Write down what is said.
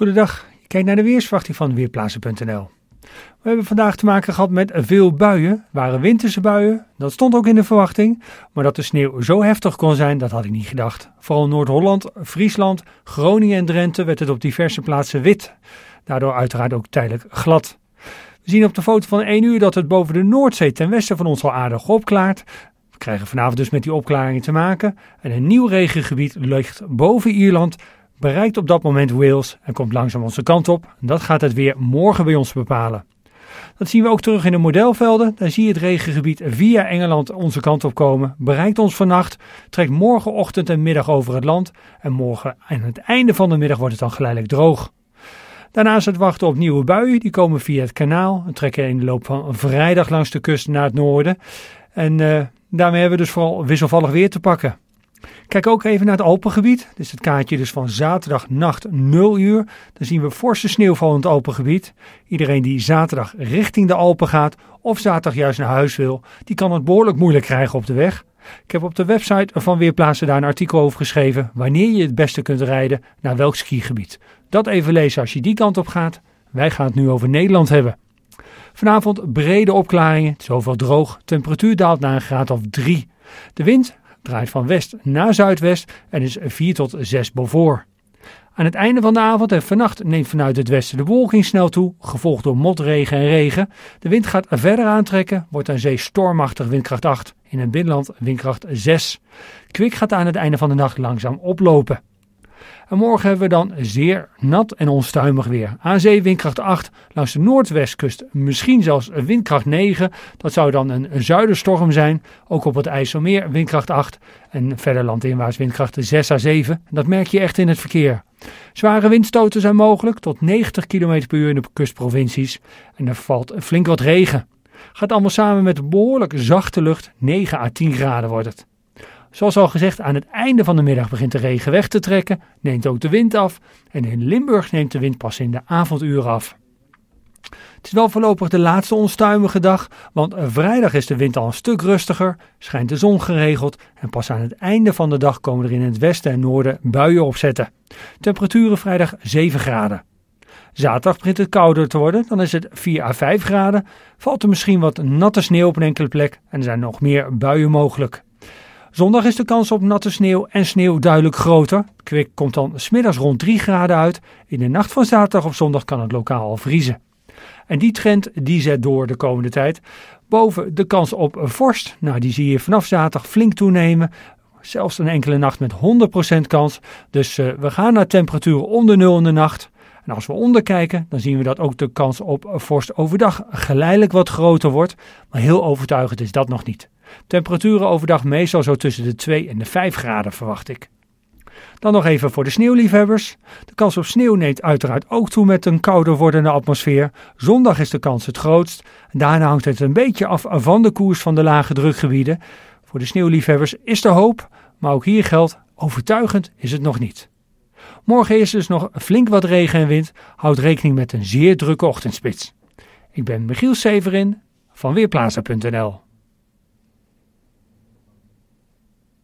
Goedendag, je kijkt naar de weersverwachting van Weerplaatsen.nl. We hebben vandaag te maken gehad met veel buien, waren winterse buien, dat stond ook in de verwachting. Maar dat de sneeuw zo heftig kon zijn, dat had ik niet gedacht. Vooral Noord-Holland, Friesland, Groningen en Drenthe werd het op diverse plaatsen wit. Daardoor uiteraard ook tijdelijk glad. We zien op de foto van 1 uur dat het boven de Noordzee ten westen van ons al aardig opklaart. We krijgen vanavond dus met die opklaring te maken. En een nieuw regengebied ligt boven Ierland bereikt op dat moment Wales en komt langzaam onze kant op. Dat gaat het weer morgen bij ons bepalen. Dat zien we ook terug in de modelvelden. Daar zie je het regengebied via Engeland onze kant op komen. Bereikt ons vannacht, trekt morgenochtend en middag over het land. En morgen aan het einde van de middag wordt het dan geleidelijk droog. Daarnaast het wachten op nieuwe buien. Die komen via het kanaal en trekken in de loop van vrijdag langs de kust naar het noorden. En eh, daarmee hebben we dus vooral wisselvallig weer te pakken. Kijk ook even naar het Alpengebied. Dit is het kaartje dus van nacht 0 uur. Dan zien we forse sneeuwval in het Alpengebied. Iedereen die zaterdag richting de Alpen gaat of zaterdag juist naar huis wil, die kan het behoorlijk moeilijk krijgen op de weg. Ik heb op de website van Weerplaatsen daar een artikel over geschreven wanneer je het beste kunt rijden naar welk skigebied. Dat even lezen als je die kant op gaat. Wij gaan het nu over Nederland hebben. Vanavond brede opklaringen, zoveel droog. Temperatuur daalt naar een graad of 3. De wind draait van west naar zuidwest en is 4 tot 6 boven. Aan het einde van de avond en vannacht neemt vanuit het westen de wolking snel toe, gevolgd door motregen en regen. De wind gaat verder aantrekken, wordt aan zee stormachtig windkracht 8, in het binnenland windkracht 6. Kwik gaat aan het einde van de nacht langzaam oplopen. En morgen hebben we dan zeer nat en onstuimig weer. Aan zee windkracht 8, langs de noordwestkust misschien zelfs windkracht 9. Dat zou dan een zuiderstorm zijn. Ook op het IJsselmeer windkracht 8 en verder landinwaarts windkracht 6 à 7. Dat merk je echt in het verkeer. Zware windstoten zijn mogelijk, tot 90 km per uur in de kustprovincies. En er valt flink wat regen. Gaat allemaal samen met behoorlijk zachte lucht, 9 à 10 graden wordt het. Zoals al gezegd, aan het einde van de middag begint de regen weg te trekken, neemt ook de wind af en in Limburg neemt de wind pas in de avonduren af. Het is wel voorlopig de laatste onstuimige dag, want vrijdag is de wind al een stuk rustiger, schijnt de zon geregeld en pas aan het einde van de dag komen er in het westen en noorden buien opzetten. Temperaturen vrijdag 7 graden. Zaterdag begint het kouder te worden, dan is het 4 à 5 graden, valt er misschien wat natte sneeuw op een enkele plek en er zijn nog meer buien mogelijk. Zondag is de kans op natte sneeuw en sneeuw duidelijk groter. Kwik komt dan smiddags rond 3 graden uit. In de nacht van zaterdag op zondag kan het lokaal al vriezen. En die trend die zet door de komende tijd. Boven de kans op vorst, nou die zie je vanaf zaterdag flink toenemen. Zelfs een enkele nacht met 100% kans. Dus eh, we gaan naar temperaturen onder nul in de nacht. En als we onderkijken, dan zien we dat ook de kans op vorst overdag geleidelijk wat groter wordt. Maar heel overtuigend is dat nog niet. Temperaturen overdag meestal zo tussen de 2 en de 5 graden verwacht ik. Dan nog even voor de sneeuwliefhebbers. De kans op sneeuw neemt uiteraard ook toe met een kouder wordende atmosfeer. Zondag is de kans het grootst. Daarna hangt het een beetje af van de koers van de lage drukgebieden. Voor de sneeuwliefhebbers is er hoop, maar ook hier geldt, overtuigend is het nog niet. Morgen is dus nog flink wat regen en wind. Houd rekening met een zeer drukke ochtendspits. Ik ben Michiel Severin van Weerplaza.nl